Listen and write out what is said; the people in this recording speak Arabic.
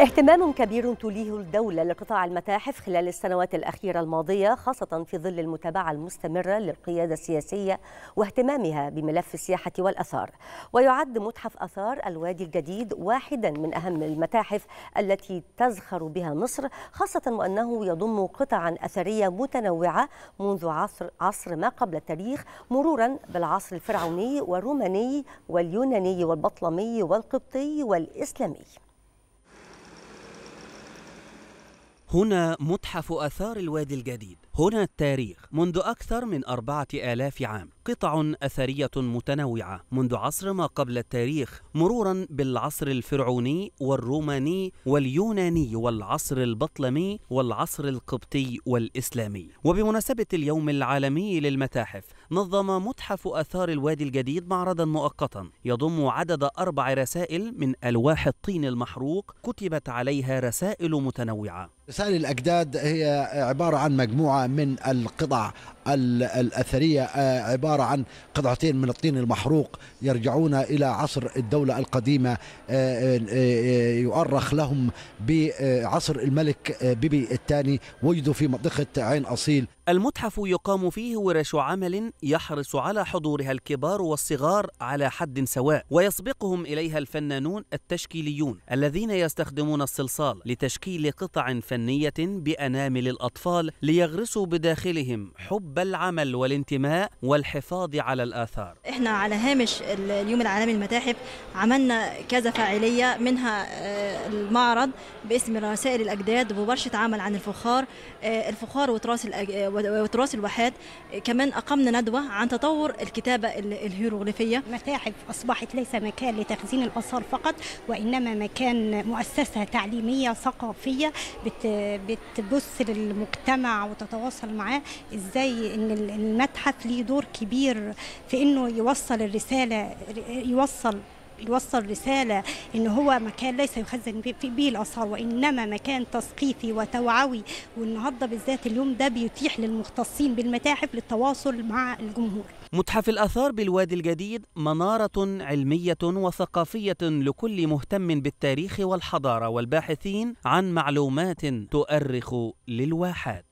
اهتمام كبير توليه الدولة لقطاع المتاحف خلال السنوات الأخيرة الماضية خاصة في ظل المتابعة المستمرة للقيادة السياسية واهتمامها بملف السياحة والأثار ويعد متحف أثار الوادي الجديد واحدا من أهم المتاحف التي تزخر بها مصر خاصة وأنه يضم قطعا أثرية متنوعة منذ عصر, عصر ما قبل التاريخ مرورا بالعصر الفرعوني والروماني واليوناني والبطلمي والقبطي والإسلامي هنا متحف أثار الوادي الجديد هنا التاريخ منذ أكثر من أربعة آلاف عام قطع أثرية متنوعة منذ عصر ما قبل التاريخ مرورا بالعصر الفرعوني والروماني واليوناني والعصر البطلمي والعصر القبطي والإسلامي وبمناسبة اليوم العالمي للمتاحف نظم متحف أثار الوادي الجديد معرضا مؤقتا يضم عدد أربع رسائل من ألواح الطين المحروق كتبت عليها رسائل متنوعة رسائل الأجداد هي عبارة عن مجموعة من القطع الأثرية آه، عبارة عن قطعتين من الطين المحروق يرجعون إلى عصر الدولة القديمة آه، آه، يؤرخ لهم بعصر الملك بيبي الثاني وجدوا في منطقة عين أصيل المتحف يقام فيه ورش عمل يحرص على حضورها الكبار والصغار على حد سواء ويسبقهم إليها الفنانون التشكيليون الذين يستخدمون الصلصال لتشكيل قطع فنانية فنية بأنامل الأطفال ليغرسوا بداخلهم حب العمل والانتماء والحفاظ على الآثار إحنا على هامش اليوم العالمي المتاحف عملنا كذا فاعلية منها آه، المعرض باسم رسائل الأجداد وورشة عمل عن الفخار آه، الفخار وتراث وتراث الواحات كمان أقمنا ندوة عن تطور الكتابة الهيروغليفية المتاحف أصبحت ليس مكان لتخزين الآثار فقط وإنما مكان مؤسسة تعليمية ثقافية بت بتبص للمجتمع وتتواصل معاه ازاي ان المتحف ليه دور كبير في انه يوصل الرساله يوصل يوصل رسالة إن هو مكان ليس يخزن به الآثار وإنما مكان تثقيفي وتوعوي والنهاردة بالذات اليوم ده بيتيح للمختصين بالمتاحف للتواصل مع الجمهور متحف الآثار بالوادي الجديد منارة علمية وثقافية لكل مهتم بالتاريخ والحضارة والباحثين عن معلومات تؤرخ للواحات